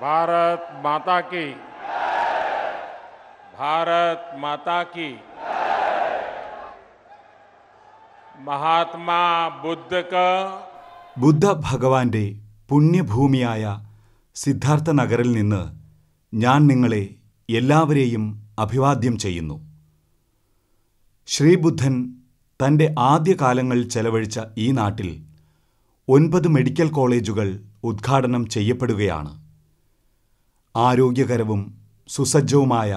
भारत माता की भारत माता की മഹാത്മാ ബുദ്ധക്ക് ബുദ്ധ ഭഗവാന്റെ പുണ്യഭൂമിയായ സിദ്ധാർത്ഥ നഗറിൽ നിന്ന് ഞാൻ നിങ്ങളെ എല്ലാവരെയും അഭിവാദ്യം ചെയ്യുന്നു ശ്രീബുദ്ധൻ തൻ്റെ ആദ്യകാലങ്ങൾ ചെലവഴിച്ച ഈ നാട്ടിൽ ഒൻപത് മെഡിക്കൽ കോളേജുകൾ ഉദ്ഘാടനം ചെയ്യപ്പെടുകയാണ് ആരോഗ്യകരവും സുസജ്ജവുമായ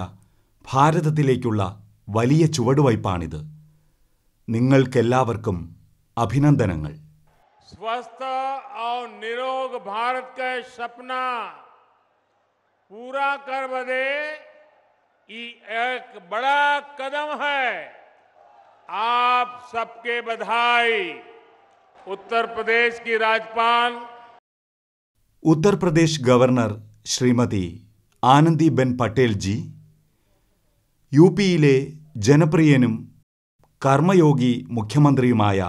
ഭാരതത്തിലേക്കുള്ള വലിയ ചുവടുവയ്പാണിത് നിങ്ങൾക്കെല്ലാവർക്കും അഭിനന്ദനങ്ങൾ സ്വസ്ഥ നിരോഗ ഭാരത് സ്വപ്ന പൂരാ കർവതേ ഈ ബാ കദം ഹൈ ബായി ഉത്തർപ്രദേശ് രാജ്പാൽ ഉത്തർപ്രദേശ് ഗവർണർ ശ്രീമതി ആനന്ദിബെൻ പട്ടേൽജി യു പിയിലെ ജനപ്രിയനും കർമ്മയോഗി മുഖ്യമന്ത്രിയുമായ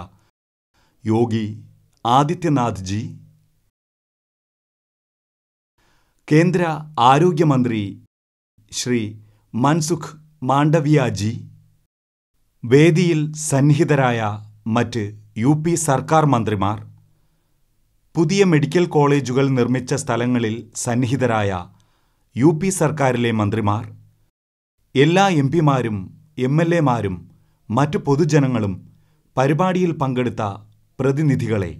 യോഗി ആദിത്യനാഥ് ജി കേന്ദ്ര ആരോഗ്യമന്ത്രി ശ്രീ മൻസുഖ് ജി വേദിയിൽ സന്നിഹിതരായ മറ്റ് യു സർക്കാർ മന്ത്രിമാർ പുതിയ മെഡിക്കൽ കോളേജുകൾ നിർമ്മിച്ച സ്ഥലങ്ങളിൽ സന്നിഹിതരായ യു പി സർക്കാരിലെ മന്ത്രിമാർ എല്ലാ എം പിമാരും എം എൽ എമാരും മറ്റ് പൊതുജനങ്ങളും പരിപാടിയിൽ പങ്കെടുത്ത പ്രതിനിധികളെ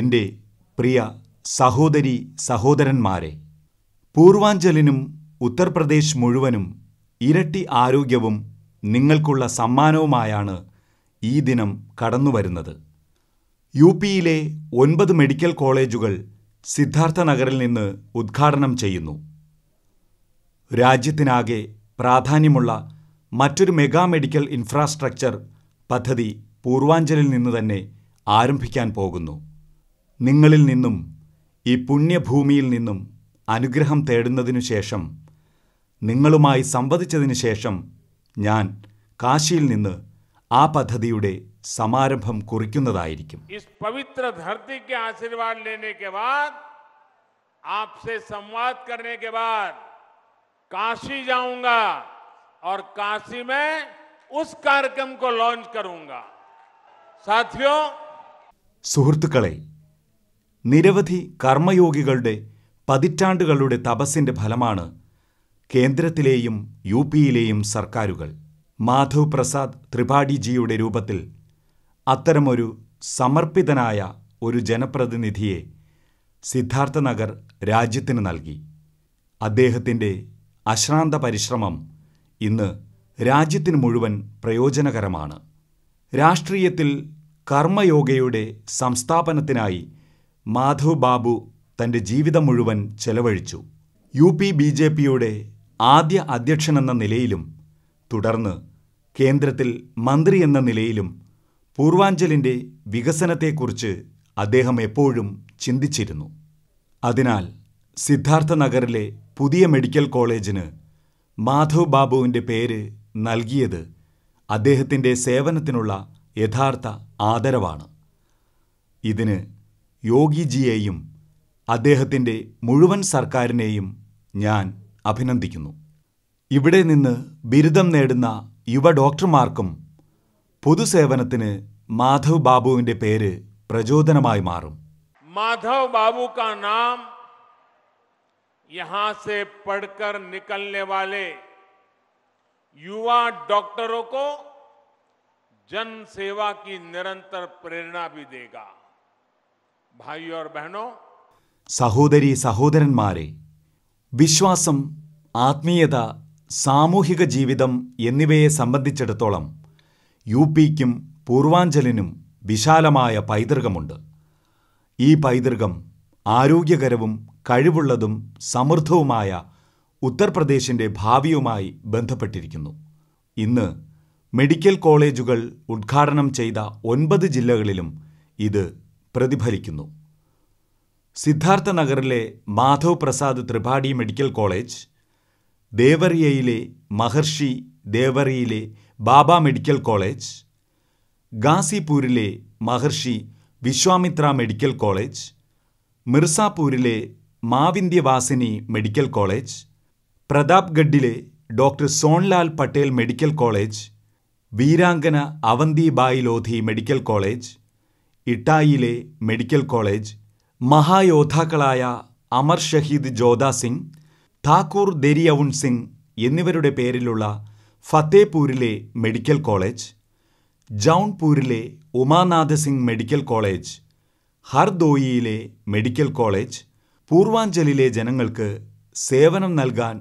എൻ്റെ പ്രിയ സഹോദരി സഹോദരന്മാരെ പൂർവാഞ്ചലിനും ഉത്തർപ്രദേശ് മുഴുവനും ഇരട്ടി ആരോഗ്യവും നിങ്ങൾക്കുള്ള സമ്മാനവുമായാണ് ഈ ദിനം കടന്നുവരുന്നത് യു പിയിലെ ഒൻപത് മെഡിക്കൽ കോളേജുകൾ സിദ്ധാർത്ഥനഗറിൽ നിന്ന് ഉദ്ഘാടനം ചെയ്യുന്നു രാജ്യത്തിനാകെ പ്രാധാന്യമുള്ള മറ്റൊരു മെഗാ മെഡിക്കൽ ഇൻഫ്രാസ്ട്രക്ചർ പദ്ധതി പൂർവാഞ്ചലിൽ നിന്ന് തന്നെ ആരംഭിക്കാൻ പോകുന്നു നിങ്ങളിൽ നിന്നും ഈ പുണ്യഭൂമിയിൽ നിന്നും അനുഗ്രഹം തേടുന്നതിനു ശേഷം നിങ്ങളുമായി സംവദിച്ചതിനു ശേഷം ഞാൻ കാശിയിൽ നിന്ന് ആ പദ്ധതിയുടെ സമാരംഭം കുറിക്കുന്നതായിരിക്കും ഈ പവിത്ര ധർത്തിക്ക് ആശീർവാദ आपसे संवाद करने के बाद काशी जाऊंगा और काशी में उस कार्यक्रम को लॉन्च करूंगा साथियों സുഹൃത്തുക്കളെ നിരവധി കർമ്മയോഗികളുടെ പതിറ്റാണ്ടുകളുടെ തപസ്സിന്റെ ഫലമാണ് കേന്ദ്രത്തിലെയും യു പിയിലെയും സർക്കാരുകൾ മാധവ് പ്രസാദ് ത്രിപാഠിജിയുടെ രൂപത്തിൽ അത്തരമൊരു സമർപ്പിതനായ ഒരു ജനപ്രതിനിധിയെ സിദ്ധാർത്ഥ നഗർ രാജ്യത്തിന് നൽകി അദ്ദേഹത്തിൻ്റെ അശ്രാന്ത പരിശ്രമം ഇന്ന് രാജ്യത്തിന് മുഴുവൻ പ്രയോജനകരമാണ് രാഷ്ട്രീയത്തിൽ കർമ്മയോഗയുടെ സംസ്ഥാപനത്തിനായി മാധവ് ബാബു തൻ്റെ ജീവിതം മുഴുവൻ ചെലവഴിച്ചു യു പി ബി ജെ പിയുടെ ആദ്യ അധ്യക്ഷനെന്ന നിലയിലും തുടർന്ന് കേന്ദ്രത്തിൽ മന്ത്രി എന്ന നിലയിലും പൂർവാഞ്ചലിൻ്റെ വികസനത്തെക്കുറിച്ച് അദ്ദേഹം എപ്പോഴും ചിന്തിച്ചിരുന്നു അതിനാൽ സിദ്ധാർത്ഥ നഗറിലെ പുതിയ മെഡിക്കൽ കോളേജിന് മാധവ് ബാബുവിൻ്റെ പേര് നൽകിയത് അദ്ദേഹത്തിൻ്റെ സേവനത്തിനുള്ള യഥാർത്ഥ ആദരവാണ് ഇതിന് യോഗിജിയെയും അദ്ദേഹത്തിൻ്റെ മുഴുവൻ സർക്കാരിനെയും ഞാൻ അഭിനന്ദിക്കുന്നു ഇവിടെ നിന്ന് ബിരുദം നേടുന്ന യുവ ഡോക്ടർമാർക്കും പൊതുസേവനത്തിന് മാധവ് ബാബുവിന്റെ പേര് പ്രചോദനമായി മാറും മാധവ് ബാബു കാ നാം यहां से पढ़कर निकलने वाले युवा डॉक्टरों को जन की निरंतर प्रेरणा भी देगा भाइयों और बहनों സഹോദരി സഹോദരന്മാരെ വിശ്വാസം ആത്മീയത സാമൂഹിക ജീവിതം എന്നിവയെ സംബന്ധിച്ചിടത്തോളം യു പിക്കും പൂർവാഞ്ചലിനും വിശാലമായ പൈതൃകമുണ്ട് ഈ പൈതൃകം ആരോഗ്യകരവും കഴിവുള്ളതും സമൃദ്ധവുമായ ഉത്തർപ്രദേശിൻ്റെ ഭാവിയുമായി ബന്ധപ്പെട്ടിരിക്കുന്നു ഇന്ന് മെഡിക്കൽ കോളേജുകൾ ഉദ്ഘാടനം ചെയ്ത ഒൻപത് ജില്ലകളിലും ഇത് പ്രതിഫലിക്കുന്നു സിദ്ധാർത്ഥ നഗറിലെ മാധവ് പ്രസാദ് ത്രിപാഠി മെഡിക്കൽ കോളേജ് ദേവറിയയിലെ മഹർഷി ദേവറിയിലെ ബാബ മെഡിക്കൽ കോളേജ് ഗാസിപൂരിലെ മഹർഷി വിശ്വാമിത്ര മെഡിക്കൽ കോളേജ് മിർസാപൂരിലെ മാവിന്ധ്യവാസിനി മെഡിക്കൽ കോളേജ് പ്രതാപ്ഗഡിലെ doctor Sonelal Patel medical college Veerangana Avantibai Lodhi medical college ഇട്ടായിലെ മെഡിക്കൽ കോളേജ് മഹായോദ്ധാക്കളായ അമർ ഷഹീദ് ജോധാ സിംഗ് താക്കൂർ ദെരിയവുൺ സിംഗ് എന്നിവരുടെ പേരിലുള്ള ഫത്തേപൂരിലെ മെഡിക്കൽ കോളേജ് ജൗൺപൂരിലെ ഉമാനാഥ സിംഗ് മെഡിക്കൽ കോളേജ് ഹർദോയിയിലെ മെഡിക്കൽ കോളേജ് പൂർവാഞ്ചലിലെ ജനങ്ങൾക്ക് സേവനം നൽകാൻ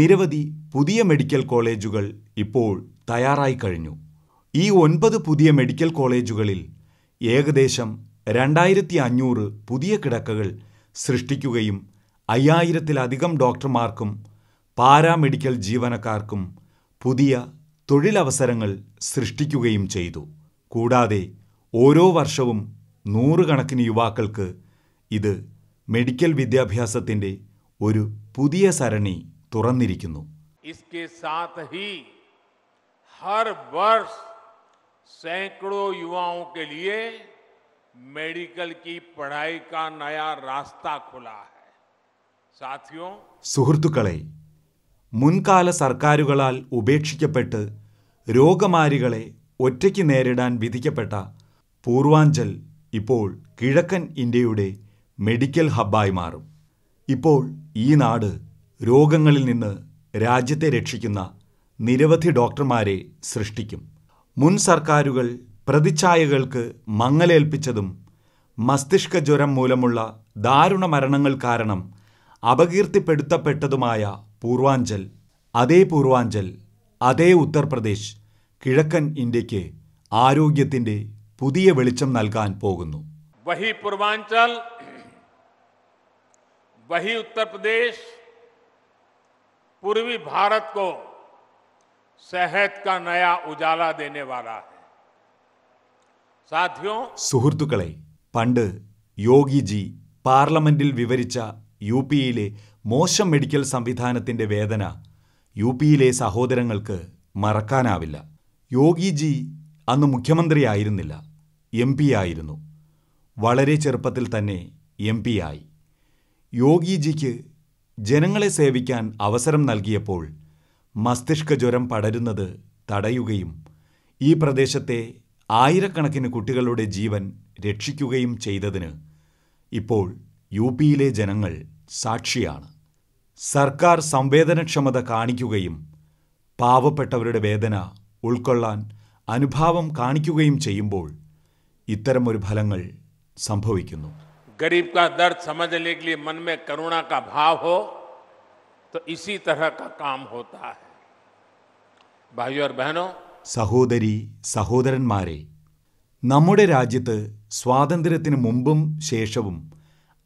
നിരവധി പുതിയ മെഡിക്കൽ കോളേജുകൾ ഇപ്പോൾ തയ്യാറായി കഴിഞ്ഞു ഈ ഒൻപത് പുതിയ മെഡിക്കൽ കോളേജുകളിൽ ഏകദേശം രണ്ടായിരത്തി അഞ്ഞൂറ് പുതിയ കിടക്കകൾ സൃഷ്ടിക്കുകയും അയ്യായിരത്തിലധികം ഡോക്ടർമാർക്കും പാരാമെഡിക്കൽ ജീവനക്കാർക്കും പുതിയ തൊഴിലവസരങ്ങൾ സൃഷ്ടിക്കുകയും ചെയ്തു കൂടാതെ ഓരോ വർഷവും നൂറുകണക്കിന് യുവാക്കൾക്ക് ഇത് മെഡിക്കൽ വിദ്യാഭ്യാസത്തിന്റെ ഒരു പുതിയ സരണി തുറന്നിരിക്കുന്നു हर वर्ष सैकड़ों युवाओं के लिए मेडिकल की पढ़ाई का नया रास्ता खुला है साथियों സുഹൃത്തുക്കളെ മുൻകാല സർക്കാരുകളാൽ ഉപേക്ഷിക്കപ്പെട്ട് രോഗമാരികളെ ഒറ്റയ്ക്ക് നേരിടാൻ വിധിക്കപ്പെട്ട പൂർവാഞ്ചൽ ഇപ്പോൾ കിഴക്കൻ ഇന്ത്യയുടെ മെഡിക്കൽ ഹബ്ബായി മാറും ഇപ്പോൾ ഈ നാട് രോഗങ്ങളിൽ നിന്ന് രാജ്യത്തെ രക്ഷിക്കുന്ന നിരവധി ഡോക്ടർമാരെ സൃഷ്ടിക്കും മുൻ സർക്കാരുകൾ പ്രതിച്ഛായകൾക്ക് മങ്ങലേൽപ്പിച്ചതും മസ്തിഷ്ക ജ്വരം മൂലമുള്ള ദാരുണ മരണങ്ങൾ കാരണം അപകീർത്തിപ്പെടുത്തപ്പെട്ടതുമായ പൂർവാഞ്ചൽ അതേ പൂർവാഞ്ചൽ അതേ ഉത്തർപ്രദേശ് കിഴക്കൻ ഇന്ത്യയ്ക്ക് ആരോഗ്യത്തിന്റെ പുതിയ വെളിച്ചം നൽകാൻ പോകുന്നു വഹി പൂർവാഞ്ചൽ വഹി ഉത്തർപ്രദേശ് पूर्वी भारत को सेहत का नया उजाला देने वाला है സാധ്യോ സുഹൃത്തുക്കളെ പണ്ട് യോഗിജി പാർലമെന്റിൽ വിവരിച്ച യു പിയിലെ മോശം മെഡിക്കൽ സംവിധാനത്തിന്റെ വേദന യു പിയിലെ സഹോദരങ്ങൾക്ക് മറക്കാനാവില്ല യോഗിജി അന്ന് മുഖ്യമന്ത്രിയായിരുന്നില്ല എം പി ആയിരുന്നു വളരെ ചെറുപ്പത്തിൽ തന്നെ എം പി ആയി യോഗിജിക്ക് ജനങ്ങളെ സേവിക്കാൻ അവസരം നൽകിയപ്പോൾ മസ്തിഷ്ക ജ്വരം പടരുന്നത് തടയുകയും ഈ പ്രദേശത്തെ ആയിരക്കണക്കിന് കുട്ടികളുടെ ജീവൻ രക്ഷിക്കുകയും ചെയ്തതിന് ഇപ്പോൾ യു പിയിലെ ജനങ്ങൾ സാക്ഷിയാണ് സർക്കാർ സംവേദനക്ഷമത കാണിക്കുകയും പാവപ്പെട്ടവരുടെ വേദന ഉൾക്കൊള്ളാൻ അനുഭാവം കാണിക്കുകയും ചെയ്യുമ്പോൾ ഇത്തരമൊരു ഫലങ്ങൾ സംഭവിക്കുന്നു ഗരീബ് കാ ദർദ് സമജ്നെ ലിയ കരുണ കാ ഭാവ ഹോ ഇസി തരഹ കാ കാം ഹോതാ ഹൈ ബഹനോ സഹോദരി സഹോദരന്മാരെ നമ്മുടെ രാജ്യത്ത് സ്വാതന്ത്ര്യത്തിന് മുമ്പും ശേഷവും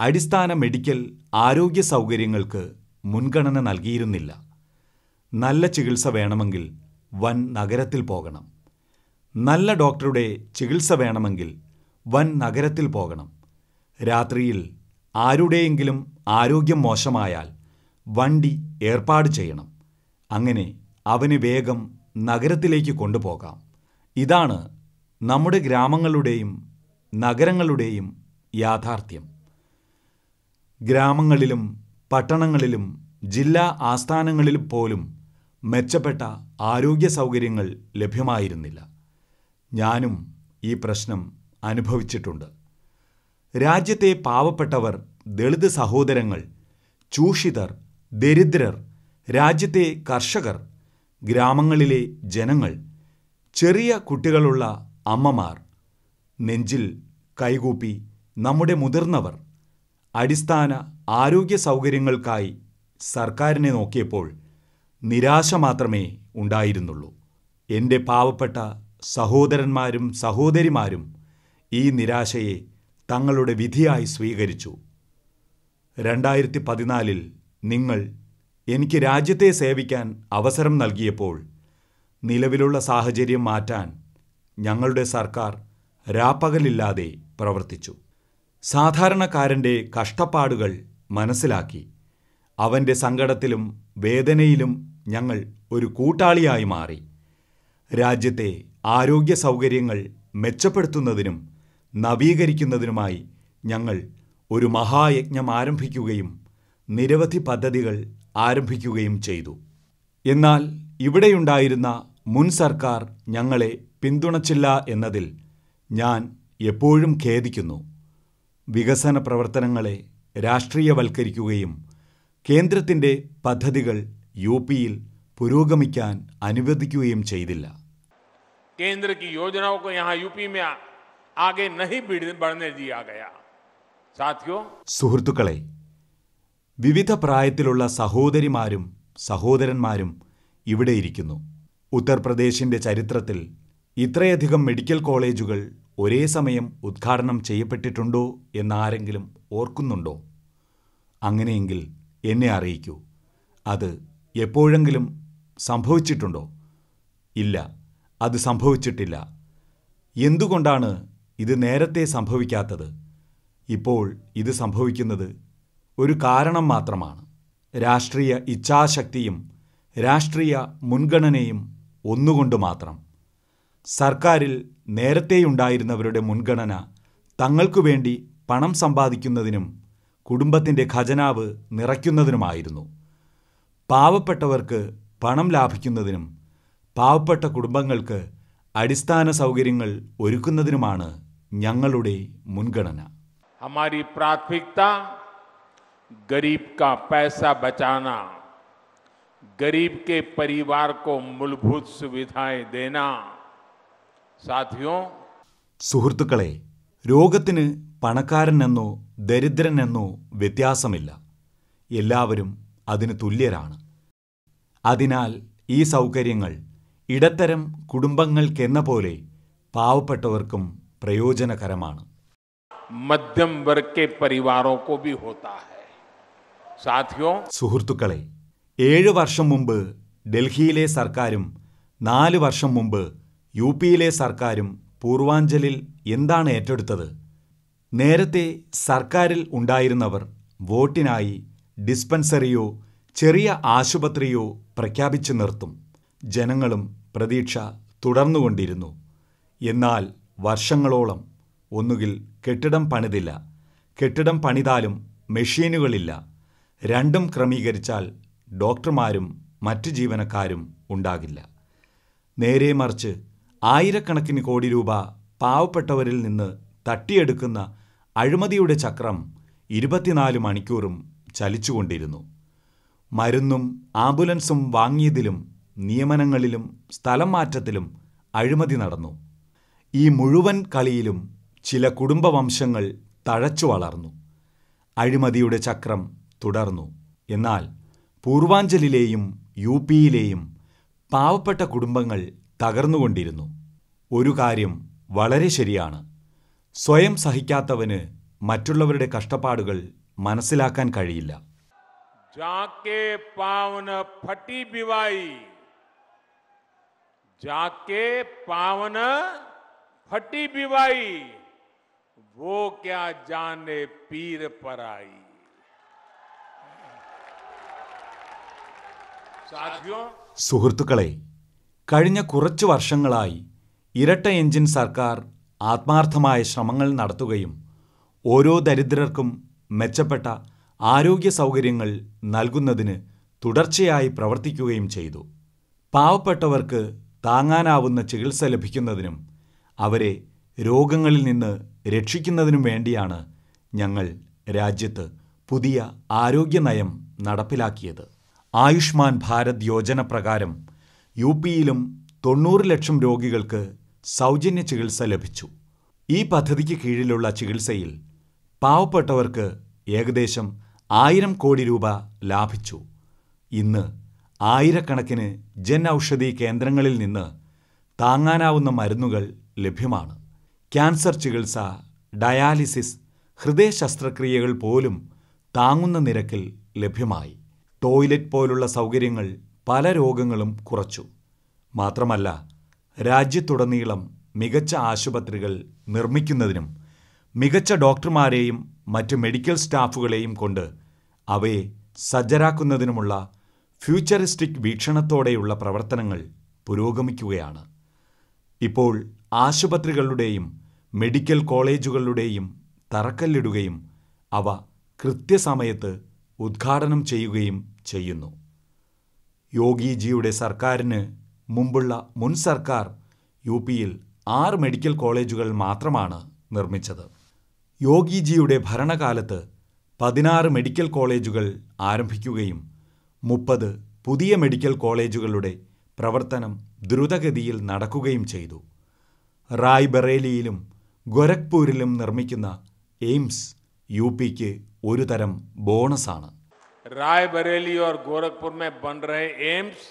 അടിസ്ഥാന മെഡിക്കൽ ആരോഗ്യ സൗകര്യങ്ങൾക്ക് മുൻഗണന നൽകിയിരുന്നില്ല നല്ല ചികിത്സ വേണമെങ്കിൽ വൻ നഗരത്തിൽ പോകണം നല്ല ഡോക്ടറുടെ ചികിത്സ വേണമെങ്കിൽ വൻ നഗരത്തിൽ പോകണം രാത്രിയിൽ ആരുടെയെങ്കിലും ആരോഗ്യം മോശമായാൽ വണ്ടി ഏർപ്പാട് ചെയ്യണം അങ്ങനെ അവന് വേഗം നഗരത്തിലേക്ക് കൊണ്ടുപോകാം ഇതാണ് നമ്മുടെ ഗ്രാമങ്ങളുടെയും നഗരങ്ങളുടെയും യാഥാർത്ഥ്യം ഗ്രാമങ്ങളിലും പട്ടണങ്ങളിലും ജില്ലാ ആസ്ഥാനങ്ങളിൽ പോലും മെച്ചപ്പെട്ട ആരോഗ്യ സൗകര്യങ്ങൾ ലഭ്യമായിരുന്നില്ല ഞാനും ഈ പ്രശ്നം അനുഭവിച്ചിട്ടുണ്ട് രാജ്യത്തെ പാവപ്പെട്ടവർ ദളിത് സഹോദരങ്ങൾ ചൂഷിതർ ദരിദ്രർ രാജ്യത്തെ കർഷകർ ഗ്രാമങ്ങളിലെ ജനങ്ങൾ ചെറിയ കുട്ടികളുള്ള അമ്മമാർ നെഞ്ചിൽ കൈകൂപ്പി നമ്മുടെ മുതിർന്നവർ അടിസ്ഥാന ആരോഗ്യ സൗകര്യങ്ങൾക്കായി സർക്കാരിനെ നോക്കിയപ്പോൾ നിരാശ മാത്രമേ ഉണ്ടായിരുന്നുള്ളൂ എൻ്റെ പാവപ്പെട്ട സഹോദരന്മാരും സഹോദരിമാരും ഈ നിരാശയെ തങ്ങളുടെ വിധിയായി സ്വീകരിച്ചു രണ്ടായിരത്തി പതിനാലിൽ നിങ്ങൾ എനിക്ക് രാജ്യത്തെ സേവിക്കാൻ അവസരം നൽകിയപ്പോൾ നിലവിലുള്ള സാഹചര്യം മാറ്റാൻ ഞങ്ങളുടെ സർക്കാർ രാപ്പകലില്ലാതെ പ്രവർത്തിച്ചു സാധാരണക്കാരൻ്റെ കഷ്ടപ്പാടുകൾ മനസ്സിലാക്കി അവൻ്റെ സങ്കടത്തിലും വേദനയിലും ഞങ്ങൾ ഒരു കൂട്ടാളിയായി മാറി രാജ്യത്തെ ആരോഗ്യ സൗകര്യങ്ങൾ മെച്ചപ്പെടുത്തുന്നതിനും നവീകരിക്കുന്നതിനുമായി ഞങ്ങൾ ഒരു മഹായജ്ഞം ആരംഭിക്കുകയും നിരവധി പദ്ധതികൾ ആരംഭിക്കുകയും ചെയ്തു എന്നാൽ ഇവിടെയുണ്ടായിരുന്ന മുൻ സർക്കാർ ഞങ്ങളെ പിന്തുണച്ചില്ല എന്നതിൽ ഞാൻ എപ്പോഴും ഖേദിക്കുന്നു വികസന പ്രവർത്തനങ്ങളെ രാഷ്ട്രീയവൽക്കരിക്കുകയും കേന്ദ്രത്തിന്റെ പദ്ധതികൾ യു പിയിൽ പുരോഗമിക്കാൻ അനുവദിക്കുകയും ചെയ്തില്ല കേന്ദ്ര സുഹൃത്തുക്കളെ വിവിധ പ്രായത്തിലുള്ള സഹോദരിമാരും സഹോദരന്മാരും ഇവിടെ ഇരിക്കുന്നു ഉത്തർപ്രദേശിന്റെ ചരിത്രത്തിൽ ഇത്രയധികം മെഡിക്കൽ കോളേജുകൾ ഒരേ സമയം ഉദ്ഘാടനം ചെയ്യപ്പെട്ടിട്ടുണ്ടോ എന്നാരെങ്കിലും ഓർക്കുന്നുണ്ടോ അങ്ങനെയെങ്കിൽ എന്നെ അറിയിക്കൂ അത് എപ്പോഴെങ്കിലും സംഭവിച്ചിട്ടുണ്ടോ ഇല്ല അത് സംഭവിച്ചിട്ടില്ല എന്തുകൊണ്ടാണ് ഇത് നേരത്തെ സംഭവിക്കാത്തത് ഇപ്പോൾ ഇത് സംഭവിക്കുന്നത് ഒരു കാരണം മാത്രമാണ് രാഷ്ട്രീയ ഇച്ഛാശക്തിയും രാഷ്ട്രീയ മുൻഗണനയും ഒന്നുകൊണ്ട് മാത്രം സർക്കാരിൽ നേരത്തെയുണ്ടായിരുന്നവരുടെ മുൻഗണന തങ്ങൾക്കു വേണ്ടി പണം സമ്പാദിക്കുന്നതിനും കുടുംബത്തിൻ്റെ ഖജനാവ് നിറയ്ക്കുന്നതിനുമായിരുന്നു പാവപ്പെട്ടവർക്ക് പണം ലാഭിക്കുന്നതിനും പാവപ്പെട്ട കുടുംബങ്ങൾക്ക് അടിസ്ഥാന സൗകര്യങ്ങൾ ഒരുക്കുന്നതിനുമാണ് ഞങ്ങളുടെ മുൻഗണന हमारी प्राथमिकता गरीब का पैसा बचाना गरीब के परिवार को मूलभूत सुविधाएं देना साथियों സുഹൃത്തുക്കളെ രോഗത്തിന് പണക്കാരനെന്നോ ദരിദ്രനെന്നോ വ്യത്യാസമില്ല എല്ലാവരും അതിന് തുല്യരാണ് അതിനാൽ ഈ സൗകര്യങ്ങൾ ഇടത്തരം കുടുംബങ്ങൾക്കെന്ന പോലെ പാവപ്പെട്ടവർക്കും പ്രയോജനകരമാണ് മധ്യം സുഹൃത്തുക്കളെ ഏഴ് വർഷം മുമ്പ് ഡൽഹിയിലെ സർക്കാരും നാല് വർഷം മുമ്പ് യു പിയിലെ സർക്കാരും പൂർവാഞ്ചലിൽ എന്താണ് ഏറ്റെടുത്തത് നേരത്തെ സർക്കാരിൽ ഉണ്ടായിരുന്നവർ വോട്ടിനായി ഡിസ്പെൻസറിയോ ചെറിയ ആശുപത്രിയോ പ്രഖ്യാപിച്ചു നിർത്തും ജനങ്ങളും പ്രതീക്ഷ തുടർന്നുകൊണ്ടിരുന്നു എന്നാൽ വർഷങ്ങളോളം ഒന്നുകിൽ കെട്ടിടം പണിതില്ല കെട്ടിടം പണിതാലും മെഷീനുകളില്ല രണ്ടും ക്രമീകരിച്ചാൽ ഡോക്ടർമാരും മറ്റ് ജീവനക്കാരും ഉണ്ടാകില്ല നേരെ മറിച്ച് ആയിരക്കണക്കിന് കോടി രൂപ പാവപ്പെട്ടവരിൽ നിന്ന് തട്ടിയെടുക്കുന്ന അഴിമതിയുടെ ചക്രം ഇരുപത്തിനാല് മണിക്കൂറും ചലിച്ചുകൊണ്ടിരുന്നു മരുന്നും ആംബുലൻസും വാങ്ങിയതിലും നിയമനങ്ങളിലും സ്ഥലം മാറ്റത്തിലും അഴിമതി നടന്നു ഈ മുഴുവൻ കളിയിലും ചില കുടുംബവംശങ്ങൾ തഴച്ചു വളർന്നു അഴിമതിയുടെ ചക്രം തുടർന്നു എന്നാൽ പൂർവാഞ്ചലിലെയും യു പിയിലെയും പാവപ്പെട്ട കുടുംബങ്ങൾ തകർന്നുകൊണ്ടിരുന്നു ഒരു കാര്യം വളരെ ശരിയാണ് സ്വയം സഹിക്കാത്തവന് മറ്റുള്ളവരുടെ കഷ്ടപ്പാടുകൾ മനസ്സിലാക്കാൻ കഴിയില്ല जाके पावन फटी बिवाई जाके पावन फटी बिवाई वो क्या जाने पीर സുഹൃത്തുക്കളെ കഴിഞ്ഞ കുറച്ചു വർഷങ്ങളായി ഇരട്ട എഞ്ചിൻ സർക്കാർ ആത്മാർത്ഥമായ ശ്രമങ്ങൾ നടത്തുകയും ഓരോ ദരിദ്രർക്കും മെച്ചപ്പെട്ട ആരോഗ്യ സൗകര്യങ്ങൾ നൽകുന്നതിന് തുടർച്ചയായി പ്രവർത്തിക്കുകയും ചെയ്തു പാവപ്പെട്ടവർക്ക് താങ്ങാനാവുന്ന ചികിത്സ ലഭിക്കുന്നതിനും അവരെ രോഗങ്ങളിൽ നിന്ന് രക്ഷിക്കുന്നതിനും വേണ്ടിയാണ് ഞങ്ങൾ രാജ്യത്ത് പുതിയ ആരോഗ്യ നയം നടപ്പിലാക്കിയത് ആയുഷ്മാൻ ഭാരത് യോജന പ്രകാരം യു പിയിലും തൊണ്ണൂറ് ലക്ഷം രോഗികൾക്ക് സൗജന്യ ചികിത്സ ലഭിച്ചു ഈ പദ്ധതിക്ക് കീഴിലുള്ള ചികിത്സയിൽ പാവപ്പെട്ടവർക്ക് ഏകദേശം ആയിരം കോടി രൂപ ലാഭിച്ചു ഇന്ന് ആയിരക്കണക്കിന് ജൻ ഔഷധി കേന്ദ്രങ്ങളിൽ നിന്ന് താങ്ങാനാവുന്ന മരുന്നുകൾ ലഭ്യമാണ് ക്യാൻസർ ചികിത്സ ഡയാലിസിസ് ഹൃദയ ശസ്ത്രക്രിയകൾ പോലും താങ്ങുന്ന നിരക്കിൽ ലഭ്യമായി ടോയ്ലറ്റ് പോലുള്ള സൗകര്യങ്ങൾ പല രോഗങ്ങളും കുറച്ചു മാത്രമല്ല രാജ്യത്തുടനീളം മികച്ച ആശുപത്രികൾ നിർമ്മിക്കുന്നതിനും മികച്ച ഡോക്ടർമാരെയും മറ്റ് മെഡിക്കൽ സ്റ്റാഫുകളെയും കൊണ്ട് അവയെ സജ്ജരാക്കുന്നതിനുമുള്ള ഫ്യൂച്ചറിസ്റ്റിക് വീക്ഷണത്തോടെയുള്ള പ്രവർത്തനങ്ങൾ പുരോഗമിക്കുകയാണ് ഇപ്പോൾ ആശുപത്രികളുടെയും മെഡിക്കൽ കോളേജുകളുടെയും തറക്കല്ലിടുകയും അവ കൃത്യസമയത്ത് ഉദ്ഘാടനം ചെയ്യുകയും ചെയ്യുന്നു യോഗിജിയുടെ സർക്കാരിന് മുമ്പുള്ള മുൻ സർക്കാർ യു പിയിൽ ആറ് മെഡിക്കൽ കോളേജുകൾ മാത്രമാണ് നിർമ്മിച്ചത് യോഗിജിയുടെ ഭരണകാലത്ത് പതിനാറ് മെഡിക്കൽ കോളേജുകൾ ആരംഭിക്കുകയും മുപ്പത് പുതിയ മെഡിക്കൽ കോളേജുകളുടെ പ്രവർത്തനം ദ്രുതഗതിയിൽ നടക്കുകയും ചെയ്തു റായ്ബറേലിയിലും ഗൊരഖ്പൂരിലും നിർമ്മിക്കുന്ന എയിംസ് യു പിക്ക് ഒരുതരം തരം ബോണസാണ് റായ്ബറേലി ഓർ ഗോരഖ്പൂർ മേ ബൻ എയിംസ്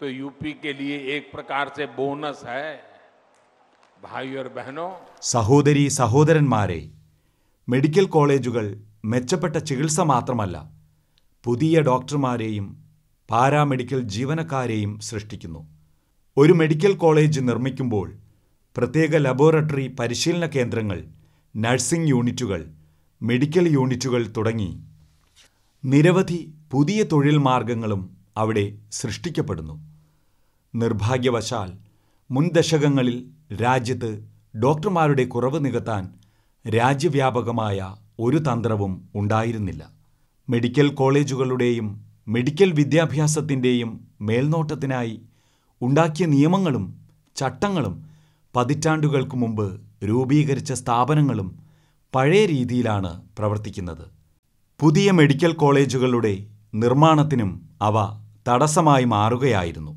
तो यूपी के लिए एक प्रकार से बोनस है भाई और बहनों സഹോദരി സഹോദരന്മാരെ മെഡിക്കൽ കോളേജുകൾ മെച്ചപ്പെട്ട ചികിത്സ മാത്രമല്ല പുതിയ ഡോക്ടർമാരെയും പാരാമെഡിക്കൽ ജീവനക്കാരെയും സൃഷ്ടിക്കുന്നു ഒരു മെഡിക്കൽ കോളേജ് നിർമ്മിക്കുമ്പോൾ പ്രത്യേക ലബോറട്ടറി പരിശീലന കേന്ദ്രങ്ങൾ നഴ്സിംഗ് യൂണിറ്റുകൾ മെഡിക്കൽ യൂണിറ്റുകൾ തുടങ്ങി നിരവധി പുതിയ തൊഴിൽ മാർഗങ്ങളും അവിടെ സൃഷ്ടിക്കപ്പെടുന്നു നിർഭാഗ്യവശാൽ മുൻ ദശകങ്ങളിൽ രാജ്യത്ത് ഡോക്ടർമാരുടെ കുറവ് നികത്താൻ രാജ്യവ്യാപകമായ ഒരു തന്ത്രവും ഉണ്ടായിരുന്നില്ല മെഡിക്കൽ കോളേജുകളുടെയും മെഡിക്കൽ വിദ്യാഭ്യാസത്തിൻ്റെയും മേൽനോട്ടത്തിനായി ഉണ്ടാക്കിയ നിയമങ്ങളും ചട്ടങ്ങളും പതിറ്റാണ്ടുകൾക്ക് മുമ്പ് രൂപീകരിച്ച സ്ഥാപനങ്ങളും പഴയ രീതിയിലാണ് പ്രവർത്തിക്കുന്നത് പുതിയ മെഡിക്കൽ കോളേജുകളുടെ നിർമ്മാണത്തിനും അവ തടസ്സമായി മാറുകയായിരുന്നു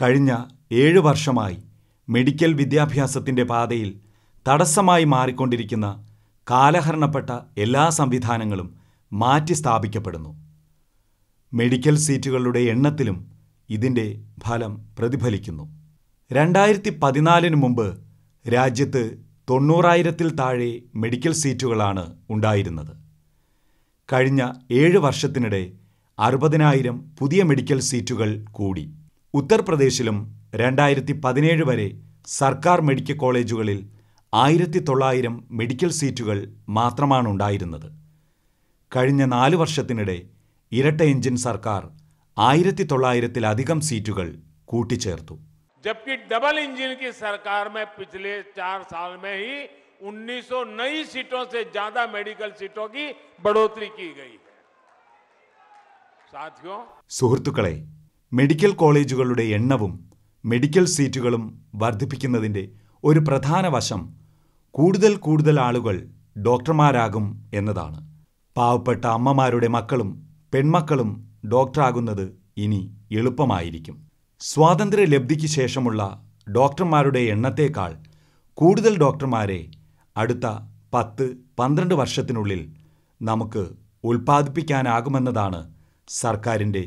കഴിഞ്ഞ ഏഴു വർഷമായി മെഡിക്കൽ വിദ്യാഭ്യാസത്തിൻ്റെ പാതയിൽ തടസ്സമായി മാറിക്കൊണ്ടിരിക്കുന്ന കാലഹരണപ്പെട്ട എല്ലാ സംവിധാനങ്ങളും മാറ്റി സ്ഥാപിക്കപ്പെടുന്നു മെഡിക്കൽ സീറ്റുകളുടെ എണ്ണത്തിലും ഇതിൻ്റെ ഫലം പ്രതിഫലിക്കുന്നു രണ്ടായിരത്തി പതിനാലിന് മുമ്പ് രാജ്യത്ത് തൊണ്ണൂറായിരത്തിൽ താഴെ മെഡിക്കൽ സീറ്റുകളാണ് ഉണ്ടായിരുന്നത് കഴിഞ്ഞ ഏഴ് വർഷത്തിനിടെ അറുപതിനായിരം പുതിയ മെഡിക്കൽ സീറ്റുകൾ കൂടി ഉത്തർപ്രദേശിലും രണ്ടായിരത്തി പതിനേഴ് വരെ സർക്കാർ മെഡിക്കൽ കോളേജുകളിൽ ആയിരത്തി തൊള്ളായിരം മെഡിക്കൽ സീറ്റുകൾ മാത്രമാണുണ്ടായിരുന്നത് കഴിഞ്ഞ നാല് വർഷത്തിനിടെ ഇരട്ട എഞ്ചിൻ സർക്കാർ ആയിരത്തി തൊള്ളായിരത്തിലധികം സീറ്റുകൾ കൂട്ടിച്ചേർത്തു जबकि डबल इंजन की सरकार में पिछले चार साल में ही 1900 नई सीटों से ज्यादा मेडिकल सीटों की बढ़ोतरी की സുഹൃത്തുക്കളെ മെഡിക്കൽ കോളേജുകളുടെ എണ്ണവും മെഡിക്കൽ സീറ്റുകളും വർദ്ധിപ്പിക്കുന്നതിൻ്റെ ഒരു പ്രധാന വശം കൂടുതൽ കൂടുതൽ ആളുകൾ ഡോക്ടർമാരാകും എന്നതാണ് പാവപ്പെട്ട അമ്മമാരുടെ മക്കളും പെൺമക്കളും ഡോക്ടറാകുന്നത് ഇനി എളുപ്പമായിരിക്കും സ്വാതന്ത്ര്യ ലബ്ധിക്ക് ശേഷമുള്ള ഡോക്ടർമാരുടെ എണ്ണത്തേക്കാൾ കൂടുതൽ ഡോക്ടർമാരെ അടുത്ത പത്ത് പന്ത്രണ്ട് വർഷത്തിനുള്ളിൽ നമുക്ക് ഉൽപ്പാദിപ്പിക്കാനാകുമെന്നതാണ് സർക്കാരിൻ്റെ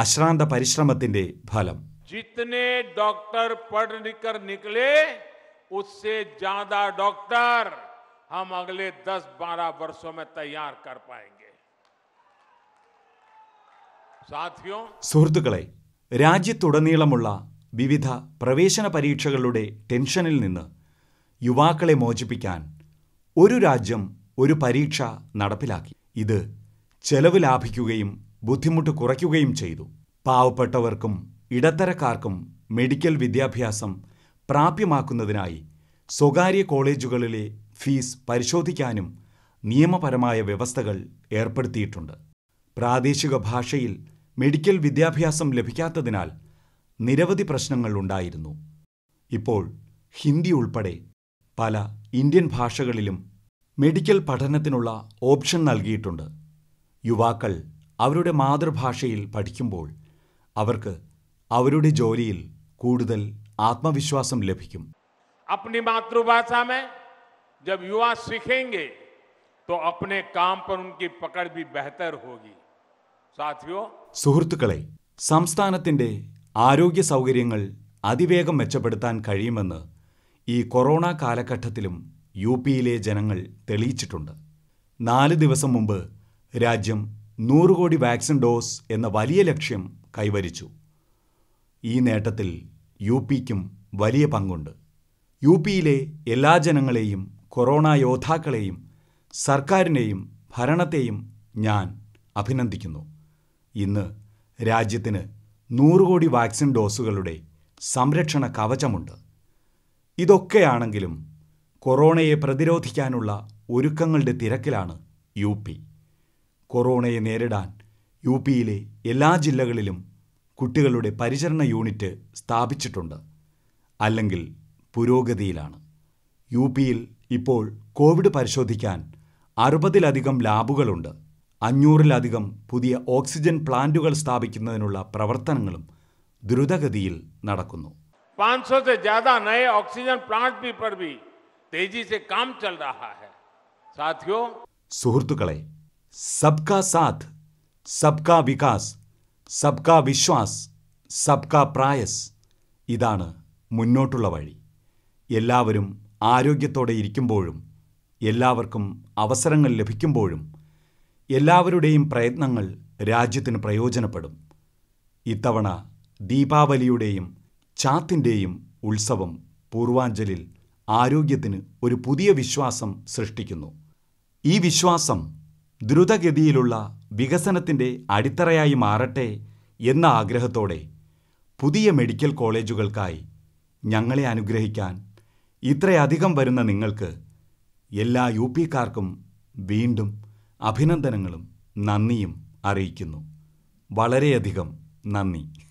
അശ്രാന്ത പരിശ്രമത്തിന്റെ ഫലം ജിത്തനെ ഡോക്ടർ പഠിക്കർ നിക്കലേ ഉസ്സേ ജാദാ ഡോക്ടർ ഹം അഗലെ ദസ് ബാരാ വർഷോ മേ തയ്യാർ കർ പായേംഗെ സാഥിയോ സുഹൃത്തുക്കളെ രാജ്യത്തുടനീളമുള്ള വിവിധ പ്രവേശന പരീക്ഷകളുടെ ടെൻഷനിൽ നിന്ന് യുവാക്കളെ മോചിപ്പിക്കാൻ ഒരു രാജ്യം ഒരു പരീക്ഷ നടപ്പിലാക്കി ഇത് ചെലവ് ലാഭിക്കുകയും ബുദ്ധിമുട്ട് കുറയ്ക്കുകയും ചെയ്തു പാവപ്പെട്ടവർക്കും ഇടത്തരക്കാർക്കും മെഡിക്കൽ വിദ്യാഭ്യാസം പ്രാപ്യമാക്കുന്നതിനായി സ്വകാര്യ കോളേജുകളിലെ ഫീസ് പരിശോധിക്കാനും നിയമപരമായ വ്യവസ്ഥകൾ ഏർപ്പെടുത്തിയിട്ടുണ്ട് പ്രാദേശിക ഭാഷയിൽ മെഡിക്കൽ വിദ്യാഭ്യാസം ലഭിക്കാത്തതിനാൽ നിരവധി പ്രശ്നങ്ങൾ ഉണ്ടായിരുന്നു ഇപ്പോൾ ഹിന്ദി ഉൾപ്പെടെ പല ഇന്ത്യൻ ഭാഷകളിലും മെഡിക്കൽ പഠനത്തിനുള്ള ഓപ്ഷൻ നൽകിയിട്ടുണ്ട് യുവാക്കൾ അവരുടെ മാതൃഭാഷയിൽ പഠിക്കുമ്പോൾ അവർക്ക് അവരുടെ ജോലിയിൽ കൂടുതൽ ആത്മവിശ്വാസം ലഭിക്കും अपनी मातृभाषा में जब युवा सीखेंगे तो अपने काम पर उनकी पकड़ भी बेहतर होगी साथियों സുഹൃത്തുക്കളെ സംസ്ഥാനത്തിന്റെ ആരോഗ്യ സൗകര്യങ്ങൾ അതിവേഗം മെച്ചപ്പെടുത്താൻ കഴിയുമെന്ന് ഈ കൊറോണ കാലഘട്ടത്തിലും യു പിയിലെ ജനങ്ങൾ തെളിയിച്ചിട്ടുണ്ട് നാല് ദിവസം മുമ്പ് രാജ്യം നൂറ് കോടി വാക്സിൻ ഡോസ് എന്ന വലിയ ലക്ഷ്യം കൈവരിച്ചു ഈ നേട്ടത്തിൽ യു പിക്കും വലിയ പങ്കുണ്ട് യു പിയിലെ എല്ലാ ജനങ്ങളെയും കൊറോണ യോദ്ധാക്കളെയും സർക്കാരിനെയും ഭരണത്തെയും ഞാൻ അഭിനന്ദിക്കുന്നു ഇന്ന് രാജ്യത്തിന് നൂറ് കോടി വാക്സിൻ ഡോസുകളുടെ സംരക്ഷണ കവചമുണ്ട് ഇതൊക്കെയാണെങ്കിലും കൊറോണയെ പ്രതിരോധിക്കാനുള്ള ഒരുക്കങ്ങളുടെ തിരക്കിലാണ് യു പി കൊറോണയെ നേരിടാൻ യു പിയിലെ എല്ലാ ജില്ലകളിലും കുട്ടികളുടെ പരിചരണ യൂണിറ്റ് സ്ഥാപിച്ചിട്ടുണ്ട് അല്ലെങ്കിൽ പുരോഗതിയിലാണ് യു പിയിൽ ഇപ്പോൾ കോവിഡ് പരിശോധിക്കാൻ അറുപതിലധികം ലാബുകളുണ്ട് അഞ്ഞൂറിലധികം പുതിയ ഓക്സിജൻ പ്ലാന്റുകൾ സ്ഥാപിക്കുന്നതിനുള്ള പ്രവർത്തനങ്ങളും ദ്രുതഗതിയിൽ നടക്കുന്നു സുഹൃത്തുക്കളെ सबका साथ सबका വികാസ് സബ്കാ വിശ്വാസ് സബ്കാ പ്രായസ് ഇതാണ് മുന്നോട്ടുള്ള വഴി എല്ലാവരും ആരോഗ്യത്തോടെ ഇരിക്കുമ്പോഴും എല്ലാവർക്കും അവസരങ്ങൾ ലഭിക്കുമ്പോഴും എല്ലാവരുടെയും പ്രയത്നങ്ങൾ രാജ്യത്തിന് പ്രയോജനപ്പെടും ഇത്തവണ ദീപാവലിയുടെയും ചാത്തിൻ്റെയും ഉത്സവം പൂർവാഞ്ചലിൽ ആരോഗ്യത്തിന് ഒരു പുതിയ വിശ്വാസം സൃഷ്ടിക്കുന്നു ഈ വിശ്വാസം ദ്രുതഗതിയിലുള്ള വികസനത്തിന്റെ അടിത്തറയായി മാറട്ടെ എന്ന ആഗ്രഹത്തോടെ പുതിയ മെഡിക്കൽ കോളേജുകൾക്കായി ഞങ്ങളെ അനുഗ്രഹിക്കാൻ ഇത്രയധികം വരുന്ന നിങ്ങൾക്ക് എല്ലാ യു പിക്കാർക്കും വീണ്ടും അഭിനന്ദനങ്ങളും നന്ദിയും അറിയിക്കുന്നു വളരെയധികം നന്ദി